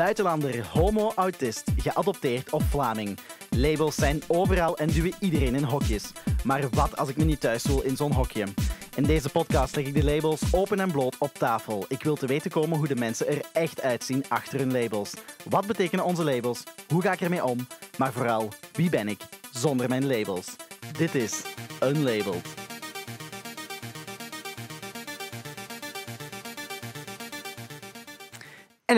buitenlander, homo, autist, geadopteerd of Vlaming. Labels zijn overal en duwen iedereen in hokjes. Maar wat als ik me niet thuis voel in zo'n hokje? In deze podcast leg ik de labels open en bloot op tafel. Ik wil te weten komen hoe de mensen er echt uitzien achter hun labels. Wat betekenen onze labels? Hoe ga ik ermee om? Maar vooral, wie ben ik zonder mijn labels? Dit is Unlabeled.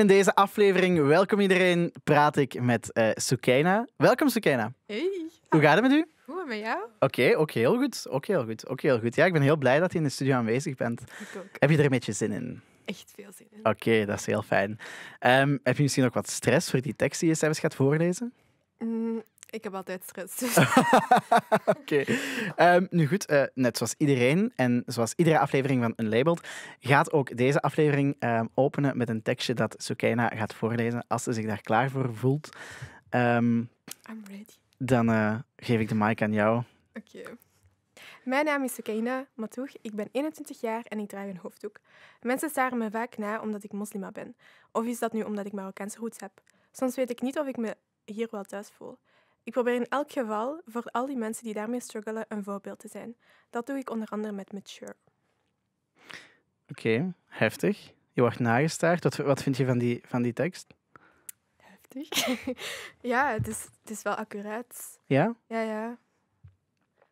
in deze aflevering, welkom iedereen, praat ik met uh, Sukaina. Welkom Sukaina. Hey. Hoe gaat het met u? Goed, met jou? Oké, okay, ook heel goed. Ook heel goed. Ook heel goed. Ja, ik ben heel blij dat je in de studio aanwezig bent. Ik ook. Heb je er een beetje zin in? Echt veel zin in. Oké, dat is heel fijn. Ehm, heb je misschien ook wat stress voor die tekst die je zelfs gaat voorlezen? Mm, ik heb altijd stress. Dus. Oké. Ehm, nu goed, eh, net zoals iedereen en zoals iedere aflevering van Unlabeled, gaat ook deze aflevering ehm, openen met een tekstje dat Sukaina gaat voorlezen als ze zich daar klaar voor voelt. Ehm, I'm ready. Dan eh, geef ik de mic aan jou. Oké. Mijn naam is Sukaina Matoeg, ik ben 21 jaar en ik draag een hoofddoek. Mensen staren me vaak na omdat ik moslima ben. Of is dat nu omdat ik Marokkaanse goed heb? Soms weet ik niet of ik me hier wel thuis voel. Ik probeer in elk geval voor al die mensen die daarmee struggelen een voorbeeld te zijn. Dat doe ik onder andere met Mature. Oké, heftig. Je wordt nagestaard. Wat, vind je van die, van die tekst? Heftig. ja, het is, het is wel accuraat. Ja? Ja, ja.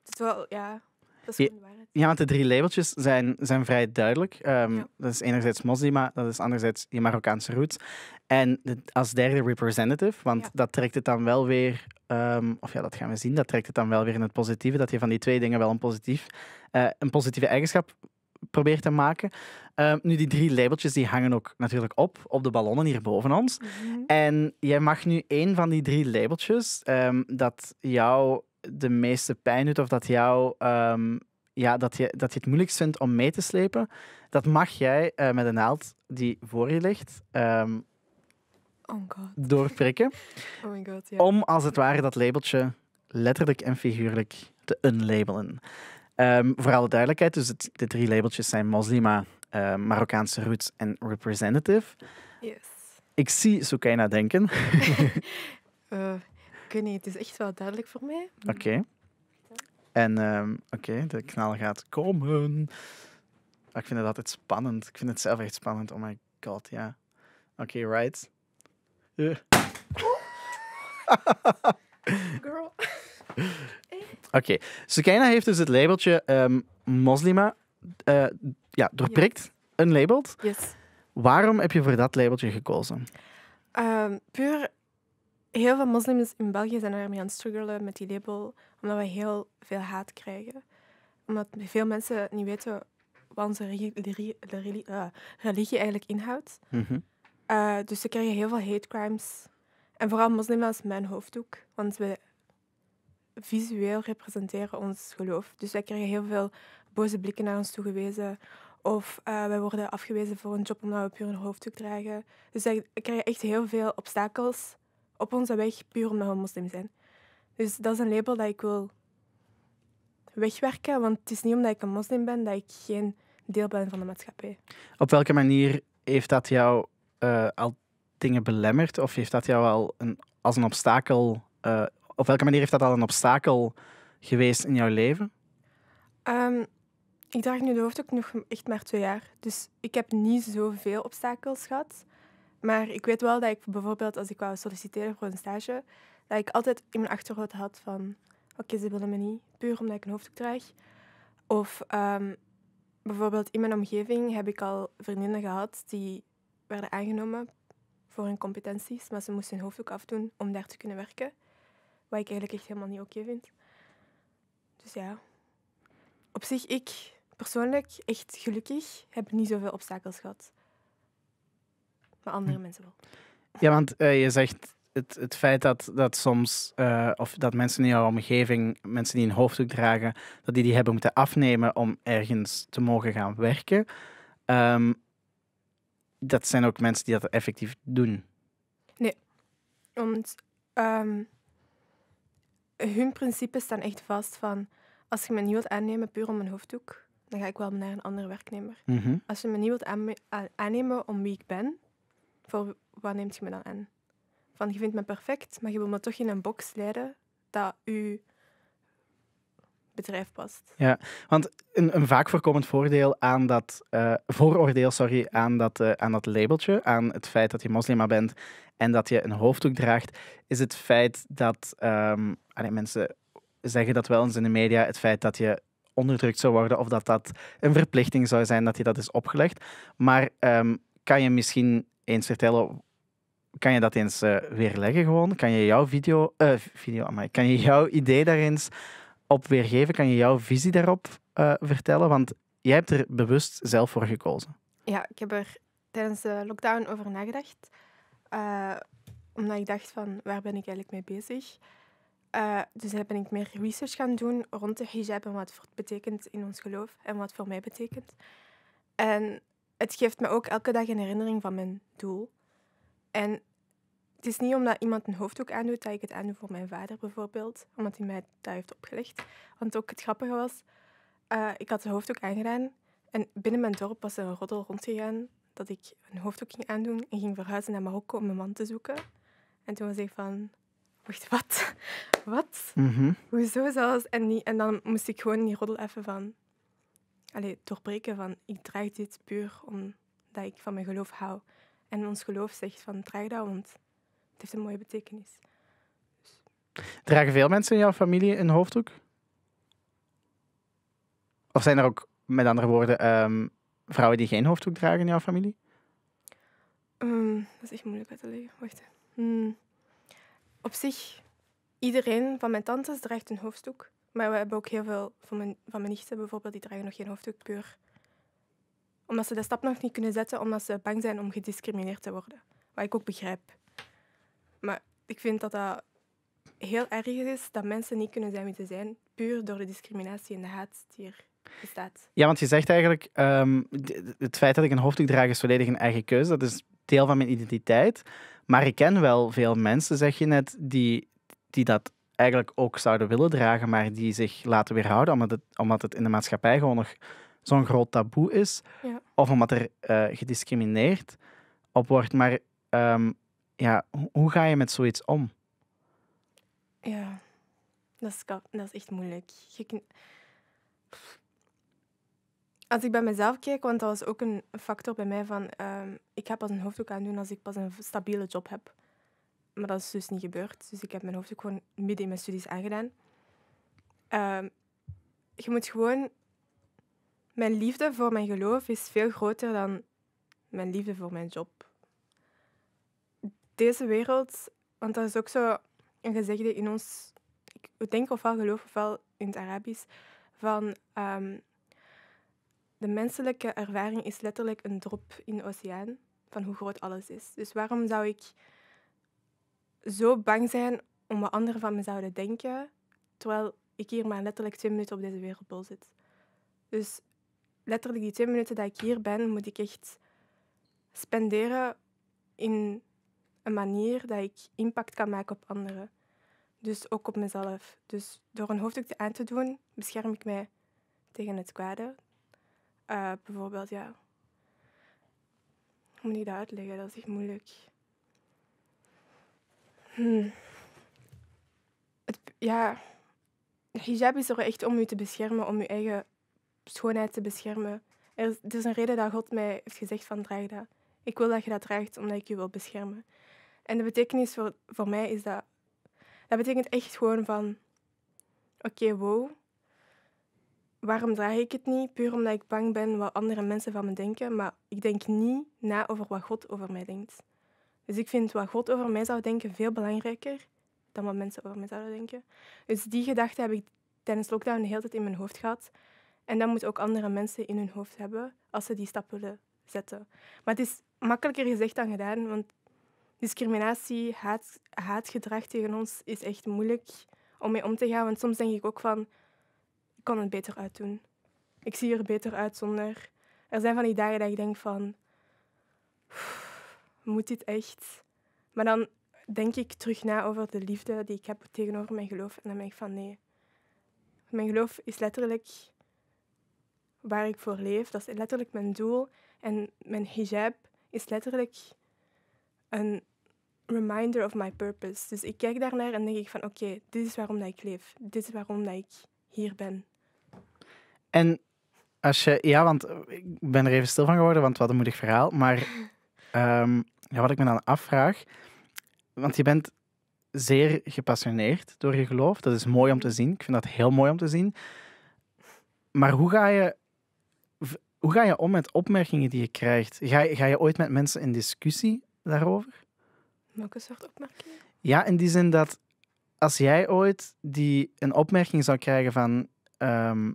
Het is wel, ja. Ja, want de drie labeltjes zijn, zijn vrij duidelijk. Ehm, dat is enerzijds Moslima, dat is anderzijds je Marokkaanse roots. En als derde representative, want dat trekt het dan wel weer, ehm, of ja, dat gaan we zien, dat trekt het dan wel weer in het positieve, dat je van die twee dingen wel een, positief, eh, een positieve eigenschap probeert te maken. Ehm, nu, die drie labeltjes die hangen ook natuurlijk op, op de ballonnen hier boven ons. Mhm. En jij mag nu één van die drie labeltjes dat jou de meeste pijn doet of dat, jou, ehm, ja, dat, je, dat je het moeilijkst vindt om mee te slepen, dat mag jij eh, met een naald die voor je ligt um, oh God. doorprikken. Oh my God, Om als het ware dat labeltje letterlijk en figuurlijk te unlabelen. Um, voor alle duidelijkheid, dus de drie labeltjes zijn moslima, eh, Marokkaanse roots en representative. Yes. Ik zie sukaina denken. uh, Ik weet niet, het is echt wel duidelijk voor mij. Oké. En ehm, oké, de knal gaat komen. Ah, ik vind het altijd spannend. Ik vind het zelf echt spannend. Oh my god, ja. Oké, okay, right. Eh. Girl. Oké, okay. Sukaina heeft dus het labeltje ehm, moslima eh, ja, doorprikt, unlabeled. Yes. Waarom heb je voor dat labeltje gekozen? Ehm, puur heel veel moslims in België zijn ermee aan het struggelen met die label, omdat we heel veel haat krijgen. Omdat veel mensen niet weten wat onze religie, eh, religie eigenlijk inhoudt. Mm -hmm. uh, dus ze krijgen heel veel hate crimes. En vooral moslims is mijn hoofddoek, want we visueel representeren ons geloof. Dus wij krijgen heel veel boze blikken naar ons toegewezen. Of eh, wij worden afgewezen voor een job omdat we puur een hoofddoek dragen. Dus wij krijgen echt heel veel obstakels op onze weg puur omdat we moslim zijn. Dus dat is een label dat ik wil wegwerken, want het is niet omdat ik een moslim ben dat ik geen deel ben van de maatschappij. Op welke manier heeft dat jou eh, al dingen belemmerd of heeft dat jou al een, als een obstakel, uh, op welke manier heeft dat al een obstakel geweest in jouw leven? Ehm, ik draag nu de ook nog echt maar twee jaar, dus ik heb niet zoveel obstakels gehad. Maar ik weet wel dat ik bijvoorbeeld als ik wou solliciteren voor een stage, dat ik altijd in mijn achterhoofd had van oké, ze willen me niet, puur omdat ik een hoofddoek draag. Of ehm, bijvoorbeeld in mijn omgeving heb ik al vriendinnen gehad die werden aangenomen voor hun competenties, maar ze moesten hun hoofddoek afdoen om daar te kunnen werken. Wat ik eigenlijk echt helemaal niet oké vind. Dus ja, op zich, ik persoonlijk, echt gelukkig, heb niet zoveel obstakels gehad maar andere hm. mensen wel. Ja, want eh, je zegt het, het feit dat, dat soms, eh, of dat mensen in jouw omgeving, mensen die een hoofddoek dragen, dat die die hebben moeten afnemen om ergens te mogen gaan werken. Ehm, dat zijn ook mensen die dat effectief doen. Nee, want ehm, hun principes staan echt vast van als je me niet wilt aannemen puur om een hoofddoek, dan ga ik wel naar een andere werknemer. Mhm. Als je me niet wilt aannemen om wie ik ben, voor wat neemt je me dan aan? Van je vindt me perfect, maar je wil me toch in een box leiden dat u bedrijf past. Ja, want een, een vaak voorkomend voordeel aan dat, eh, vooroordeel sorry, aan, dat, eh, aan dat labeltje, aan het feit dat je moslima bent en dat je een hoofddoek draagt, is het feit dat ehm, mensen zeggen dat wel eens in de media, het feit dat je onderdrukt zou worden of dat dat een verplichting zou zijn dat je dat is opgelegd. Maar ehm, kan je misschien eens vertellen? Kan je dat eens eh, weerleggen gewoon? Kan je jouw video, uh, video kan je jouw idee daar eens op weergeven? Kan je jouw visie daarop eh, vertellen? Want jij hebt er bewust zelf voor gekozen. Ja, ik heb er tijdens de lockdown over nagedacht. omdat ik dacht van, waar ben ik eigenlijk mee bezig? dus daar ben ik meer research gaan doen rond de hijab en wat het betekent in ons geloof en wat het voor mij betekent. En het geeft me ook elke dag een herinnering van mijn doel. En het is niet omdat iemand een hoofddoek aandoet dat ik het aandoe voor mijn vader bijvoorbeeld, omdat hij mij dat heeft opgelegd. Want ook het grappige was, eh, ik had de hoofddoek aangedaan en binnen mijn dorp was er een roddel rondgegaan dat ik een hoofddoek ging aandoen en ging verhuizen naar Marokko om mijn man te zoeken. En toen was ik van, wacht, wat? wat? Mhm. Hoezo zelfs? En, die, en dan moest ik gewoon die roddel even van, allee, doorbreken van ik draag dit puur omdat ik van mijn geloof hou. En ons geloof zegt van draag dat, want het heeft een mooie betekenis. Dus. Dragen veel mensen in jouw familie een hoofddoek? Of zijn er ook, met andere woorden, ehm, vrouwen die geen hoofddoek dragen in jouw familie? Ehm, dat is echt moeilijk uit te leggen. Wacht. Hmm. Op zich, iedereen van mijn tantes draagt een hoofddoek. Maar we hebben ook heel veel van mijn, van mijn nichten bijvoorbeeld, die dragen nog geen hoofddoek puur. Omdat ze de stap nog niet kunnen zetten, omdat ze bang zijn om gediscrimineerd te worden. Wat ik ook begrijp. Maar ik vind dat dat heel erg is dat mensen niet kunnen zijn wie ze zijn, puur door de discriminatie en de haat die er bestaat. Ja, want je zegt eigenlijk, ehm, het feit dat ik een hoofddoek draag is volledig een eigen keuze. Dat is deel van mijn identiteit. Maar ik ken wel veel mensen, zeg je net, die, die dat eigenlijk ook zouden willen dragen, maar die zich laten weerhouden omdat het, omdat het in de maatschappij gewoon nog zo'n groot taboe is. Of omdat er eh, gediscrimineerd op wordt. Maar ehm, ja, hoe ga je met zoiets om? Ja, dat is, dat is echt moeilijk. Als ik bij mezelf kijk, want dat was ook een factor bij mij van... Ehm, ik ga pas een hoofddoek aan doen als ik pas een stabiele job heb. Maar dat is dus niet gebeurd. Dus ik heb mijn hoofd gewoon midden in mijn studies aangedaan. Ehm, je moet gewoon... Mijn liefde voor mijn geloof is veel groter dan mijn liefde voor mijn job. Deze wereld, want dat is ook zo een gezegde in ons... Ik denk ofwel geloof ofwel in het Arabisch, van... Ehm, de menselijke ervaring is letterlijk een drop in de oceaan van hoe groot alles is. Dus waarom zou ik zo bang zijn om wat anderen van me zouden denken, terwijl ik hier maar letterlijk twee minuten op deze wereldbol zit. Dus letterlijk die twee minuten dat ik hier ben, moet ik echt spenderen in een manier dat ik impact kan maken op anderen. Dus ook op mezelf. Dus door een te aan te doen, bescherm ik mij tegen het kwade. Eh, bijvoorbeeld, ja. Hoe moet ik dat uitleggen? Dat is echt moeilijk. Hmm. Het, ja, hijab is er echt om je te beschermen, om je eigen schoonheid te beschermen. Er is, een reden dat God mij heeft gezegd van draag dat. Ik wil dat je dat draagt, omdat ik je wil beschermen. En de betekenis voor, voor mij is dat... Dat betekent echt gewoon van... Oké, wow. Waarom draag ik het niet? Puur omdat ik bang ben wat andere mensen van me denken. Maar ik denk niet na over wat God over mij denkt. Dus ik vind wat God over mij zou denken veel belangrijker dan wat mensen over mij zouden denken. Dus die gedachte heb ik tijdens lockdown de hele tijd in mijn hoofd gehad. En dat moeten ook andere mensen in hun hoofd hebben als ze die stap willen zetten. Maar het is makkelijker gezegd dan gedaan, want discriminatie, haat, haatgedrag tegen ons is echt moeilijk om mee om te gaan. Want soms denk ik ook van, ik kan het beter uitdoen. Ik zie er beter uit zonder. Er zijn van die dagen dat ik denk van, moet dit echt? Maar dan denk ik terug na over de liefde die ik heb tegenover mijn geloof. En dan denk ik van nee. Mijn geloof is letterlijk waar ik voor leef. Dat is letterlijk mijn doel. En mijn hijab is letterlijk een reminder of my purpose. Dus ik kijk daarnaar en denk ik van oké, dit is waarom dat ik leef. Dit is waarom dat ik hier ben. En als je, ja, want ik ben er even stil van geworden, want wat een moedig verhaal. Maar Ehm, ja, wat ik me dan afvraag, want je bent zeer gepassioneerd door je geloof. Dat is mooi om te zien. Ik vind dat heel mooi om te zien. Maar hoe ga je, hoe ga je om met opmerkingen die je krijgt? Ga, ga je ooit met mensen in discussie daarover? Welke soort opmerkingen? Ja, in die zin dat als jij ooit die, een opmerking zou krijgen van... Ehm,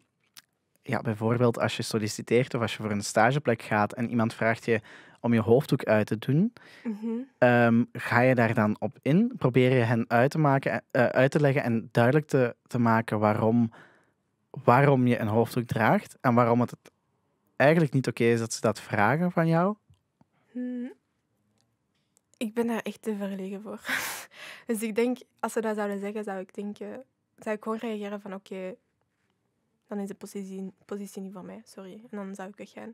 ja, bijvoorbeeld als je solliciteert of als je voor een stageplek gaat en iemand vraagt je om je hoofddoek uit te doen. Mhm. Ehm, ga je daar dan op in? Probeer je hen uit te, maken, eh, uit te leggen en duidelijk te, te maken waarom, waarom je een hoofddoek draagt en waarom het eigenlijk niet oké is dat ze dat vragen van jou? Hmm. Ik ben daar echt te verlegen voor. dus ik denk, als ze dat zouden zeggen, zou ik denken, zou ik gewoon reageren van oké, dan is de positie, positie niet voor mij, sorry. En dan zou ik weggaan.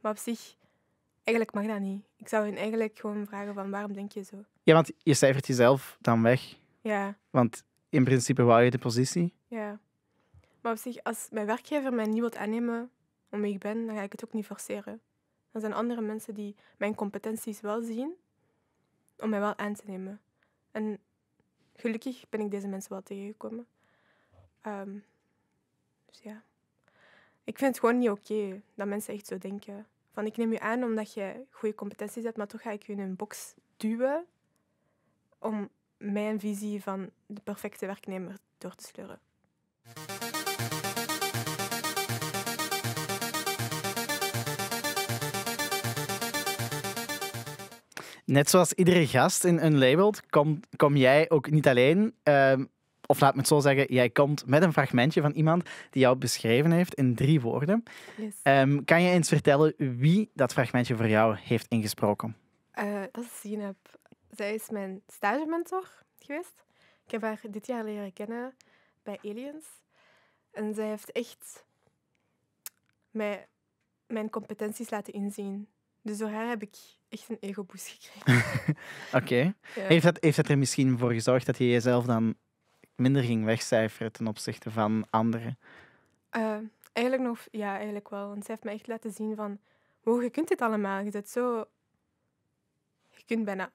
Maar op zich, eigenlijk mag dat niet. Ik zou hen eigenlijk gewoon vragen van waarom denk je zo? Ja, want je cijfert jezelf dan weg. Ja. Want in principe wou je de positie. Ja. Maar op zich, als mijn werkgever mij niet wil aannemen om wie ik ben, dan ga ik het ook niet forceren. Er zijn andere mensen die mijn competenties wel zien om mij wel aan te nemen. En gelukkig ben ik deze mensen wel tegengekomen. Ehm, dus ja. Ik vind het gewoon niet oké dat mensen echt zo denken van ik neem je aan omdat je goede competenties hebt, maar toch ga ik je in een box duwen om mijn visie van de perfecte werknemer door te sleuren. Net zoals iedere gast in Unlabeled kom, kom jij ook niet alleen. Ehm, of laat me het zo zeggen, jij komt met een fragmentje van iemand die jou beschreven heeft in drie woorden. Ehm, kan je eens vertellen wie dat fragmentje voor jou heeft ingesproken? Eh, dat is Zineb. Zij is mijn mentor geweest. Ik heb haar dit jaar leren kennen bij Aliens. En zij heeft echt mijn competenties laten inzien. Dus door haar heb ik echt een ego-boost gekregen. Oké. Heeft, dat, heeft dat er misschien voor gezorgd dat je jezelf dan minder ging wegcijferen ten opzichte van anderen? Eh, eigenlijk nog, ja, eigenlijk wel. Want zij heeft me echt laten zien van, wow, je kunt dit allemaal. Je zit zo... Je kunt bijna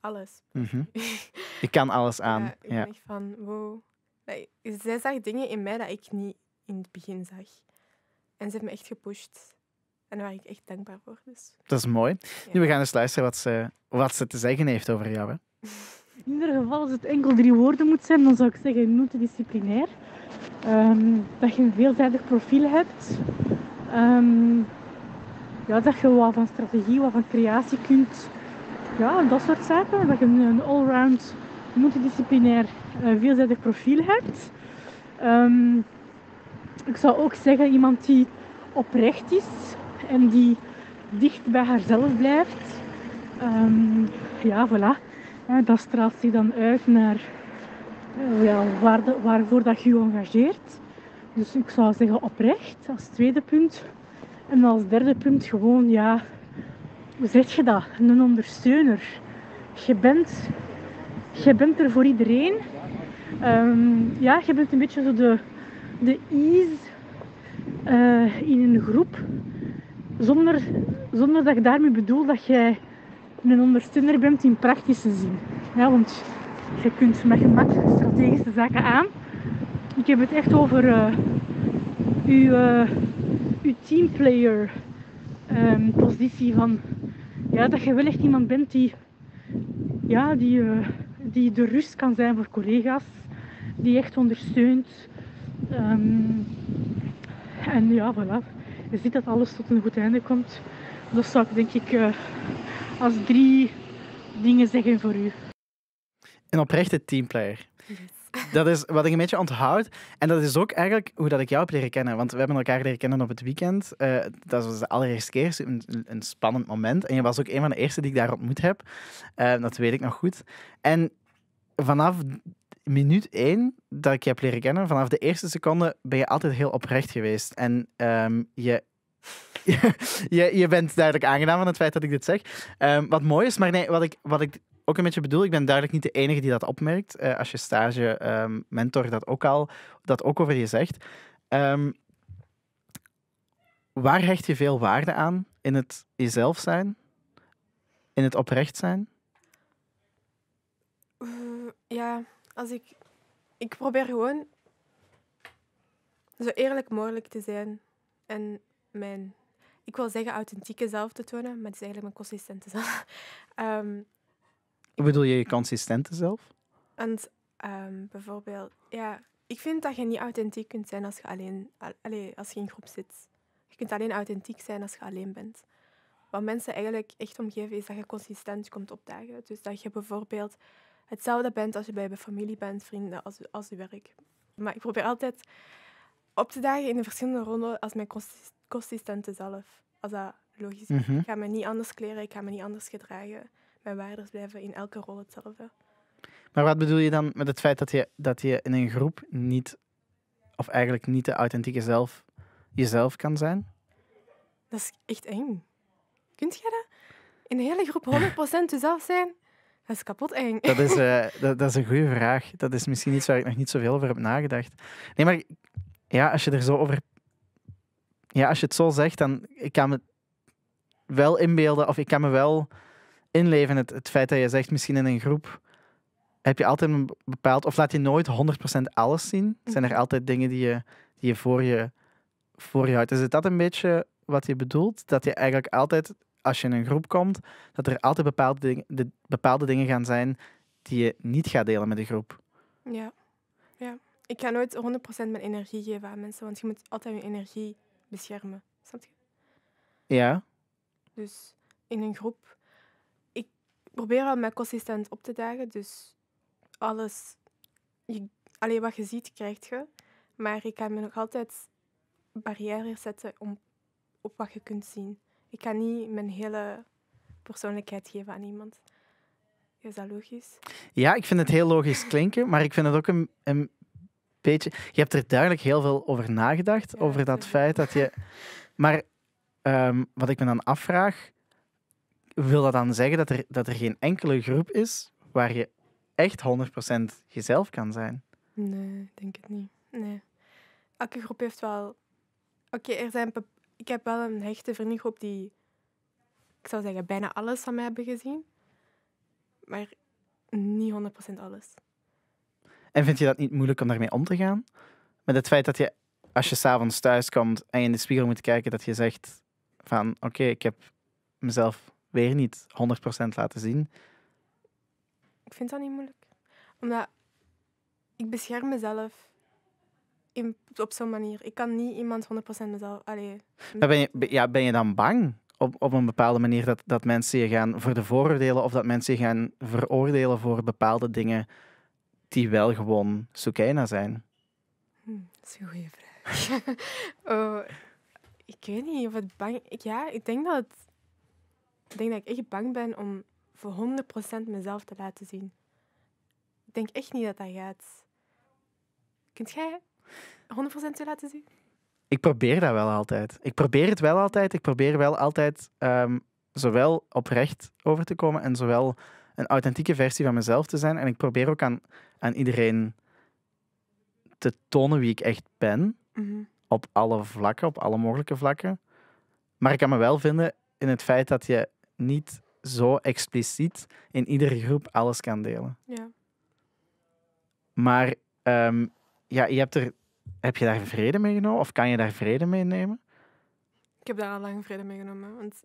alles. Mm ik kan alles aan. Ja, ik ja. echt van, wow. zij zag dingen in mij dat ik niet in het begin zag. En ze heeft me echt gepusht. En daar ben ik echt dankbaar voor. Dus. Dat is mooi. Nu, we gaan eens luisteren wat ze, wat ze te zeggen heeft over jou. Hè? In ieder geval, als het enkel drie woorden moet zijn, dan zou ik zeggen multidisciplinair. Um, dat je een veelzijdig profiel hebt. Ehm, ja, dat je wat van strategie, wat van creatie kunt. Ja, dat soort zaken. Dat je een allround, multidisciplinair, uh, veelzijdig profiel hebt. Ehm, ik zou ook zeggen iemand die oprecht is en die dicht bij haarzelf blijft. ja, voilà dat straalt zich dan uit naar ja, eh, waar waarvoor dat je je engageert. Dus ik zou zeggen oprecht als tweede punt. En als derde punt gewoon, ja, hoe zeg je dat? Een ondersteuner. Je bent, je bent er voor iedereen. Ehm, ja, je bent een beetje zo de, de ease eh, in een groep. Zonder, zonder dat ik daarmee bedoel dat jij een ondersteuner bent in praktische zin. Ja, want je kunt met gemak strategische zaken aan. Ik heb het echt over uh, uw, eh, uw teamplayer ehm, positie van ja, dat je wel echt iemand bent die, ja, die, eh, die de rust kan zijn voor collega's, die echt ondersteunt. Ehm, en ja, voilà. Je ziet dat alles tot een goed einde komt. Dat zou ik denk ik als drie dingen zeggen voor u. Een oprechte teamplayer. Dat is wat ik een beetje onthoud. En dat is ook eigenlijk hoe dat ik jou heb leren kennen. Want we hebben elkaar leren kennen op het weekend. Eh, dat was de allereerste keer een, een, spannend moment. En je was ook een van de eerste die ik daar ontmoet heb. Eh, dat weet ik nog goed. En vanaf minuut één dat ik je heb leren kennen, vanaf de eerste seconde ben je altijd heel oprecht geweest. En ehm, je je, je bent duidelijk aangedaan van het feit dat ik dit zeg. Ehm, wat mooi is, maar nee, wat ik, wat ik ook een beetje bedoel, ik ben duidelijk niet de enige die dat opmerkt. Uh, als je stage ehm, mentor dat ook al dat ook over je zegt. Ehm, waar hecht je veel waarde aan in het jezelf zijn? In het oprecht zijn? Eh, ja, als ik. Ik probeer gewoon zo eerlijk mogelijk te zijn. En mijn, ik wil zeggen authentieke zelf te tonen, maar het is eigenlijk mijn consistente zelf. Um, Bedoel je je consistente zelf? En ehm, bijvoorbeeld, ja, ik vind dat je niet authentiek kunt zijn als je alleen, als je in groep zit. Je kunt alleen authentiek zijn als je alleen bent. Wat mensen eigenlijk echt omgeven is dat je consistent komt opdagen. Dus dat je bijvoorbeeld hetzelfde bent als je bij je familie bent, vrienden, als, als je werk. Maar ik probeer altijd op te dagen in de verschillende rollen als mijn consistent consistente zelf. Als dat logisch is. Mhm. Ik ga me niet anders kleren, ik ga me niet anders gedragen. Mijn waardes blijven in elke rol hetzelfde. Maar wat bedoel je dan met het feit dat je, dat je in een groep niet, of eigenlijk niet de authentieke zelf, jezelf kan zijn? Dat is echt eng. Kunt jij dat? In een hele groep 100% jezelf zijn? Dat is kapot eng. Dat is, eh, dat, dat, is een goede vraag. Dat is misschien iets waar ik nog niet zoveel over heb nagedacht. Nee, maar ja, als je er zo over ja, als je het zo zegt, dan ik kan me wel inbeelden of ik kan me wel inleven het, het feit dat je zegt, misschien in een groep heb je altijd een bepaald, of laat je nooit 100% alles zien. Hm. Zijn er altijd dingen die je, die je, voor je voor je houdt? Is het dat een beetje wat je bedoelt? Dat je eigenlijk altijd, als je in een groep komt, dat er altijd bepaalde, de, bepaalde dingen gaan zijn die je niet gaat delen met de groep. Ja, ja. ik ga nooit 100% mijn energie geven aan mensen, want je moet altijd je energie beschermen. Ja. Dus in een groep. Ik probeer al mij consistent op te dagen. Dus alles. alleen wat je ziet, krijg je. Maar ik kan me nog altijd barrières zetten om, op wat je kunt zien. Ik kan niet mijn hele persoonlijkheid geven aan iemand. Is dat logisch? Ja, ik vind het heel logisch klinken, maar ik vind het ook een, een je hebt er duidelijk heel veel over nagedacht, over dat feit dat je... Maar ehm, wat ik me dan afvraag, wil dat dan zeggen dat er, dat er geen enkele groep is waar je echt 100% jezelf kan zijn? Nee, denk het niet. Nee. Elke groep heeft wel... Oké, er zijn... Ik heb wel een hechte vriendengroep die, ik zou zeggen, bijna alles van mij hebben gezien. Maar niet 100% alles. En vind je dat niet moeilijk om daarmee om te gaan? Met het feit dat je, als je s'avonds thuis komt en je in de spiegel moet kijken, dat je zegt van oké, ik heb mezelf weer niet 100% laten zien. Ik vind dat niet moeilijk. Omdat ik bescherm mezelf in, op zo'n manier. Ik kan niet iemand 100% mezelf... Allee, ben, je, ja, ben je dan bang op, op een bepaalde manier dat, dat mensen je gaan voor de vooroordelen of dat mensen je gaan veroordelen voor bepaalde dingen die wel gewoon Sukaina zijn? Hm, dat is een goede vraag. oh, ik weet niet of het bang... Ik, ja, ik denk dat het... Ik denk dat ik echt bang ben om voor 100% mezelf te laten zien. Ik denk echt niet dat dat gaat. Kunt jij 100% te laten zien? Ik probeer dat wel altijd. Ik probeer het wel altijd. Ik probeer wel altijd um, zowel oprecht over te komen en zowel een authentieke versie van mezelf te zijn. En ik probeer ook aan aan iedereen te tonen wie ik echt ben. Mhm. Op alle vlakken, op alle mogelijke vlakken. Maar ik kan me wel vinden in het feit dat je niet zo expliciet in iedere groep alles kan delen. Ja. Maar ehm, ja, je hebt er, heb je daar vrede mee genomen? Of kan je daar vrede mee nemen? Ik heb daar al lang vrede mee genomen. Want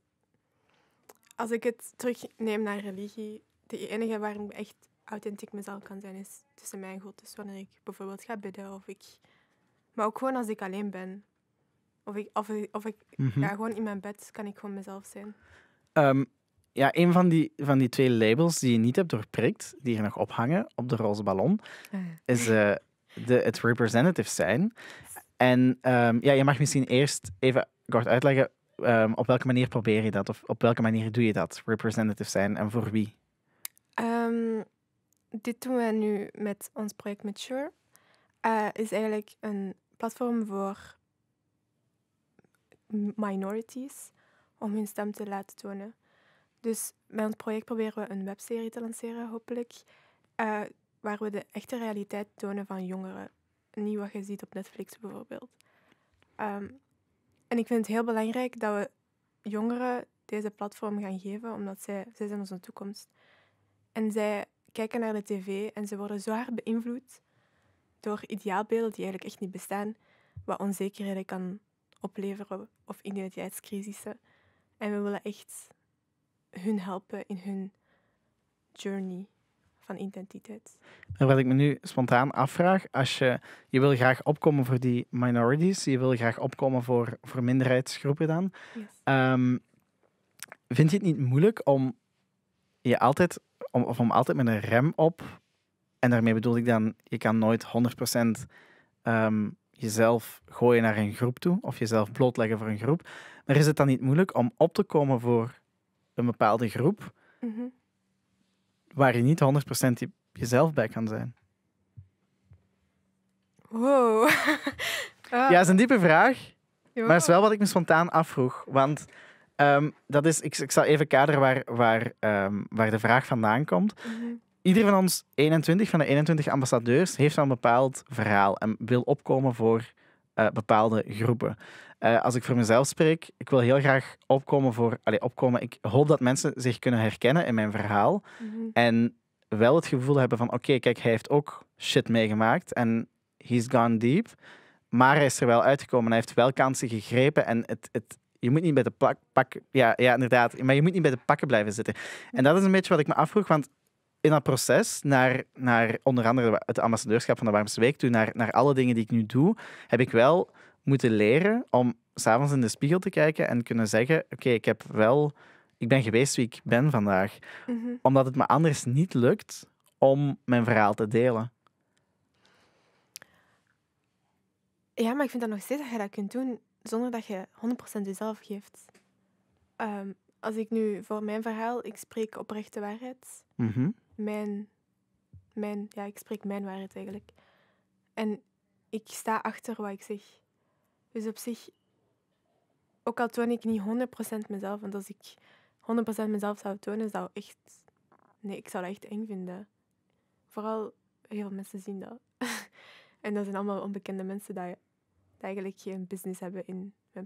als ik het terugneem naar religie, de enige waar ik echt authentiek mezelf kan zijn, is tussen mij en God. Dus wanneer ik bijvoorbeeld ga bidden of ik... Maar ook gewoon als ik alleen ben. Of ik, of, ik ja, mhm. gewoon in mijn bed kan ik gewoon mezelf zijn. Ehm, ja, een van die, van die twee labels die je niet hebt doorprikt, die er nog ophangen op de roze ballon, ah, is eh, de, het representative zijn. En ehm, ja, je mag misschien eerst even kort uitleggen ehm, op welke manier probeer je dat? Of op welke manier doe je dat? Representative zijn en voor wie? dit doen we nu met ons project Mature. Uh, is eigenlijk een platform voor minorities om hun stem te laten tonen. Dus met ons project proberen we een webserie te lanceren, hopelijk, eh, waar we de echte realiteit tonen van jongeren. Niet wat je ziet op Netflix bijvoorbeeld. Ehm, en ik vind het heel belangrijk dat we jongeren deze platform gaan geven, omdat zij, zij zijn onze toekomst. En zij kijken naar de tv en ze worden zo hard beïnvloed door ideaalbeelden die eigenlijk echt niet bestaan, wat onzekerheden kan opleveren of identiteitscrisissen. En we willen echt hun helpen in hun journey van identiteit. En wat ik me nu spontaan afvraag, als je, je wil graag opkomen voor die minorities, je wil graag opkomen voor, voor minderheidsgroepen dan, yes. Ehm, vind je het niet moeilijk om je altijd om, of om altijd met een rem op. En daarmee bedoel ik dan, je kan nooit 100% ehm, jezelf gooien naar een groep toe of jezelf blootleggen voor een groep. Maar is het dan niet moeilijk om op te komen voor een bepaalde groep mhm. waar je niet 100% jezelf bij kan zijn? Wow. Ja, dat is een diepe vraag. Maar het is wel wat ik me spontaan afvroeg. Want Ehm, dat is, ik, ik zal even kaderen waar, waar, ehm, waar de vraag vandaan komt. Mhm. Ieder van ons, 21 van de 21 ambassadeurs, heeft een bepaald verhaal en wil opkomen voor eh, bepaalde groepen. Eh, als ik voor mezelf spreek, ik wil heel graag opkomen voor. Allez, opkomen. Ik hoop dat mensen zich kunnen herkennen in mijn verhaal. Mhm. En wel het gevoel hebben van: oké, kijk, hij heeft ook shit meegemaakt en he's gone deep. Maar hij is er wel uitgekomen. Hij heeft wel kansen gegrepen en het, het, je moet niet bij de pak, ja, ja, inderdaad, maar je moet niet bij de pakken blijven zitten. En dat is een beetje wat ik me afvroeg, want in dat proces naar, naar onder andere het ambassadeurschap van de Warmste Week toe, naar, naar alle dingen die ik nu doe, heb ik wel moeten leren om s'avonds in de spiegel te kijken en kunnen zeggen: Oké, ik heb wel, ik ben geweest wie ik ben vandaag. Mhm. Omdat het me anders niet lukt om mijn verhaal te delen. Ja, maar ik vind dat nog steeds dat je dat kunt doen zonder dat je 100% jezelf geeft. Ehm, als ik nu voor mijn verhaal, ik spreek oprechte waarheid. Mhm. Mijn, mijn, ja, ik spreek mijn waarheid eigenlijk. En ik sta achter wat ik zeg. Dus op zich, ook al toon ik niet 100% mezelf, want als ik 100% mezelf zou tonen, zou ik echt, nee, ik zou dat echt eng vinden. Vooral heel veel mensen zien dat. en dat zijn allemaal onbekende mensen dat eigenlijk geen business hebben in mijn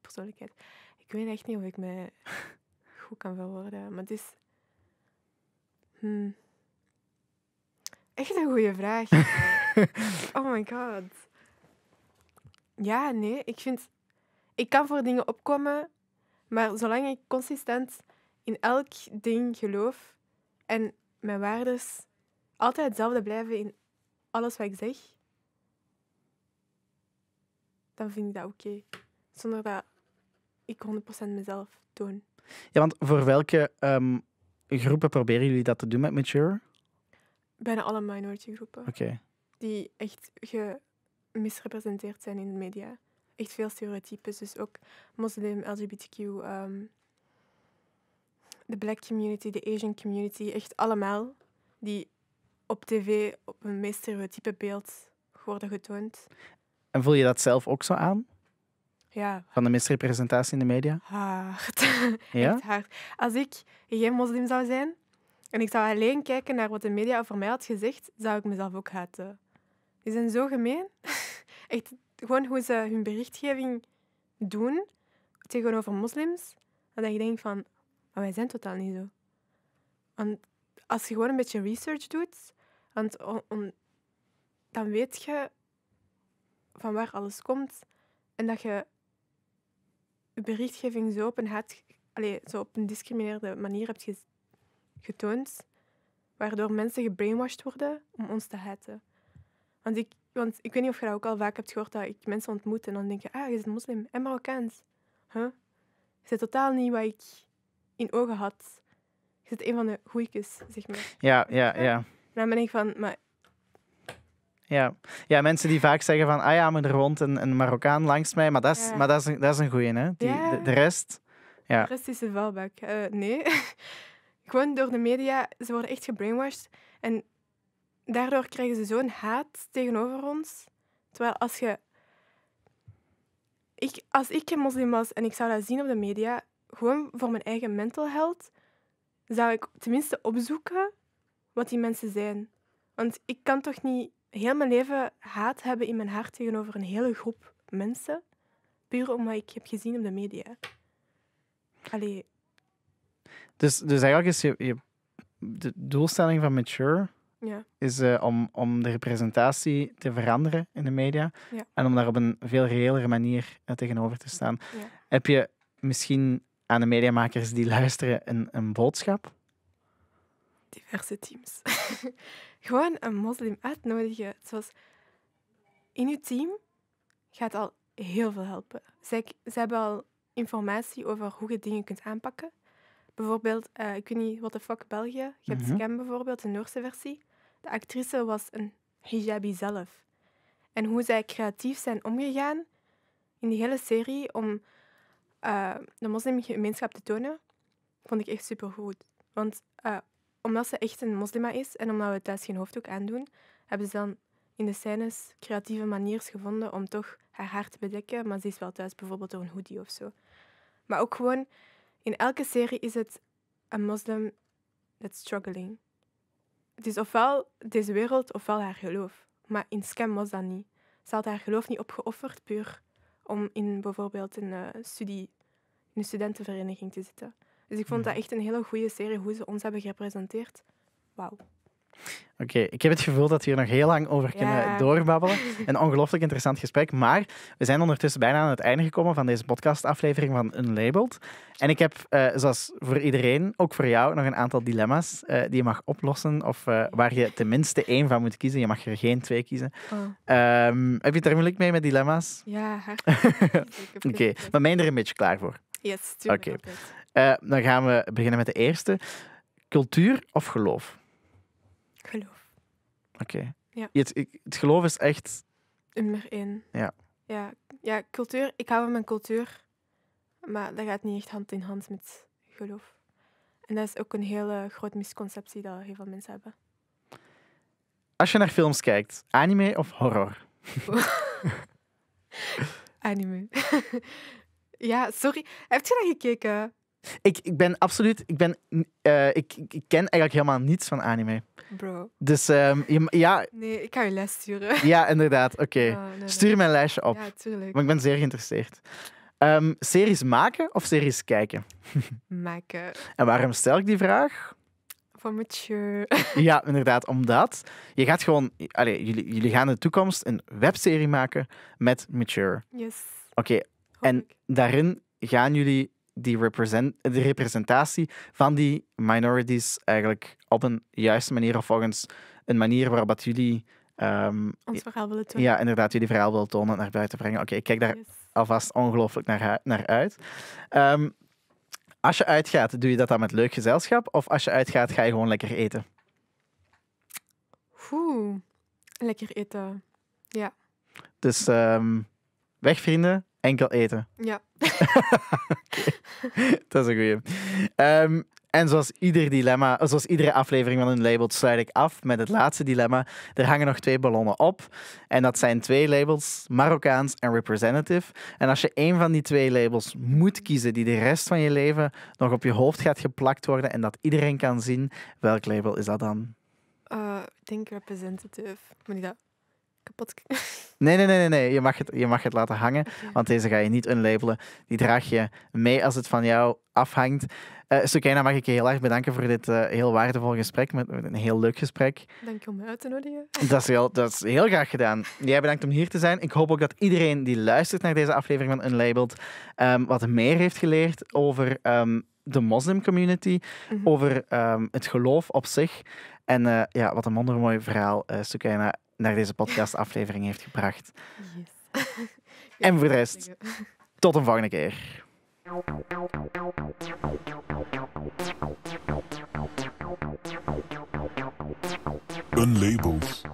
persoonlijkheid. Ik weet echt niet of ik me goed kan verwoorden, maar het is... Hmm. Echt een goede vraag. oh my god. Ja, nee, ik vind... Ik kan voor dingen opkomen, maar zolang ik consistent in elk ding geloof en mijn waardes altijd hetzelfde blijven in alles wat ik zeg, dan vind ik dat oké. Zonder dat ik 100% mezelf toon. Ja, want voor welke ehm, groepen proberen jullie dat te doen met Mature? Bijna alle minority groepen. Die echt gemisrepresenteerd zijn in de media. Echt veel stereotypes, dus ook moslim, LGBTQ, um, ehm, de black community, de Asian community, echt allemaal die op tv op een meest stereotype beeld worden getoond. En voel je dat zelf ook zo aan? Ja. Van de misrepresentatie in de media? Hard. Ja? Echt hard. Als ik geen moslim zou zijn en ik zou alleen kijken naar wat de media over mij had gezegd, zou ik mezelf ook haten. Die zijn zo gemeen. Echt, gewoon hoe ze hun berichtgeving doen tegenover moslims, dat ik denk van, maar wij zijn totaal niet zo. Want als je gewoon een beetje research doet, want dan weet je van waar alles komt en dat je je berichtgeving zo op een, allez, zo op een discriminerende manier hebt getoond, waardoor mensen gebrainwashed worden om ons te haten. Want ik, want ik weet niet of je dat ook al vaak hebt gehoord, dat ik mensen ontmoet en dan denk je, ah, je bent moslim en Marokkaans. Huh? Je zit totaal niet wat ik in ogen had. Je zit een van de goeikes, zeg maar. Ja, ja, ja. dan ben ik van, maar ja. ja, mensen die vaak zeggen van, ah ja, maar er woont een, een Marokkaan langs mij. Maar dat is, maar dat is, een, dat is een goeie, hè? Die, de, de, rest... Ja. De rest is een valbak. Eh, nee. Gewoon door de media, ze worden echt gebrainwashed. En daardoor krijgen ze zo'n haat tegenover ons. Terwijl als je... Ik, als ik een moslim was en ik zou dat zien op de media, gewoon voor mijn eigen mental health, zou ik tenminste opzoeken wat die mensen zijn. Want ik kan toch niet heel mijn leven haat hebben in mijn hart tegenover een hele groep mensen, puur omdat ik heb gezien op de media. Allee. Dus, dus eigenlijk is je, je de doelstelling van Mature ja. is eh, om, om de representatie te veranderen in de media en om daar op een veel reëlere manier eh, tegenover te staan. Heb je misschien aan de mediamakers die luisteren een, een boodschap? Diverse teams. gewoon een moslim uitnodigen. Zoals in je team gaat al heel veel helpen. ze hebben al informatie over hoe je dingen kunt aanpakken. Bijvoorbeeld, uh, ik weet niet, wat de fuck België. Je hebt mhm. Scam bijvoorbeeld, de Noorse versie. De actrice was een hijabi zelf. En hoe zij creatief zijn omgegaan in die hele serie om eh, de moslimgemeenschap te tonen, vond ik echt supergoed. Want uh, omdat ze echt een moslima is en omdat we thuis geen hoofddoek aandoen, hebben ze dan in de scènes creatieve manieren gevonden om toch haar haar te bedekken. Maar ze is wel thuis bijvoorbeeld door een hoodie of zo. Maar ook gewoon, in elke serie is het een moslim that's struggling. Het is ofwel deze wereld ofwel haar geloof. Maar in Scam was dat niet. Ze had haar geloof niet opgeofferd puur om in bijvoorbeeld een, eh, studie, een studentenvereniging te zitten. Dus ik vond hmm. dat echt een hele goede serie, hoe ze ons hebben gepresenteerd. Wauw. Oké, ik heb het gevoel dat we hier nog heel lang over kunnen doorbabbelen. Een ongelooflijk interessant gesprek. Maar we zijn ondertussen bijna aan het einde gekomen van deze podcastaflevering van Unlabeled. En ik heb, eh, zoals voor iedereen, ook voor jou, nog een aantal dilemma's eh, die je mag oplossen. Of eh, waar je tenminste één van moet kiezen. Je mag er geen twee kiezen. Oh. Ehm, heb je het er moeilijk mee met dilemma's? Ja, hard. Oké, maar ben je er een beetje klaar voor? Yes, tuurlijk. Oké. Eh, dan gaan we beginnen met de eerste. Cultuur of geloof? Geloof. Oké. Ja. Het, geloof is echt... Nummer één. Ja. ja. Ja, cultuur. Ik hou van mijn cultuur. Maar dat gaat niet echt hand in hand met geloof. En dat is ook een hele grote misconceptie dat heel veel mensen hebben. Als je naar films kijkt, anime of horror? anime. ja, sorry. Heb je dat gekeken? Ik, ik ben absoluut. Ik, ben, eh, ik, ik ken eigenlijk helemaal niets van anime. Bro. Dus ehm, ja. Nee, ik ga je les sturen. Ja, inderdaad. Oké. Oh, Stuur mijn lijstje op. Ja, tuurlijk. Maar ik ben zeer geïnteresseerd. Ehm, series maken of series kijken? Maken. En waarom stel ik die vraag? Voor mature. ja, inderdaad, omdat je gaat gewoon, allez, jullie, jullie gaan in de toekomst een webserie maken met mature. Yes. Oké, en daarin gaan jullie die, represent, de representatie van die minorities eigenlijk op een juiste manier of volgens een manier waarop jullie ehm, Ons verhaal willen tonen. Ja, inderdaad, jullie verhaal willen tonen naar buiten brengen. Oké, ik kijk daar alvast ongelooflijk naar, naar uit. Ehm, als je uitgaat, doe je dat dan met leuk gezelschap? Of als je uitgaat, ga je gewoon lekker eten? Oeh, lekker eten. Ja. Dus um, weg, vrienden, enkel eten. Ja. Dat is een goeie. Ehm, en zoals, ieder dilemma, zoals iedere aflevering van een label sluit ik af met het laatste dilemma. Er hangen nog twee ballonnen op. En dat zijn twee labels, Marokkaans en Representative. En als je één van die twee labels moet kiezen die de rest van je leven nog op je hoofd gaat geplakt worden en dat iedereen kan zien, welk label is dat dan? Eh, ik denk Representative. Moet ik dat Nee, nee, nee, nee, nee. Je, mag het, je mag het laten hangen, want deze ga je niet unlabelen. Die draag je mee als het van jou afhangt. Uh, eh, Sukena, mag ik je heel erg bedanken voor dit eh, heel waardevol gesprek. Met, een heel leuk gesprek. Dank je om uit te nodigen. Dat is, heel, dat is heel graag gedaan. Jij bedankt om hier te zijn. Ik hoop ook dat iedereen die luistert naar deze aflevering van Unlabeled ehm, wat meer heeft geleerd over ehm, de moslimcommunity, mhm. over ehm, het geloof op zich. En eh, ja, wat een wondermooi verhaal, uh, naar deze podcastaflevering heeft gebracht. Yes. en voor de rest, tot een volgende keer. Unlabeled.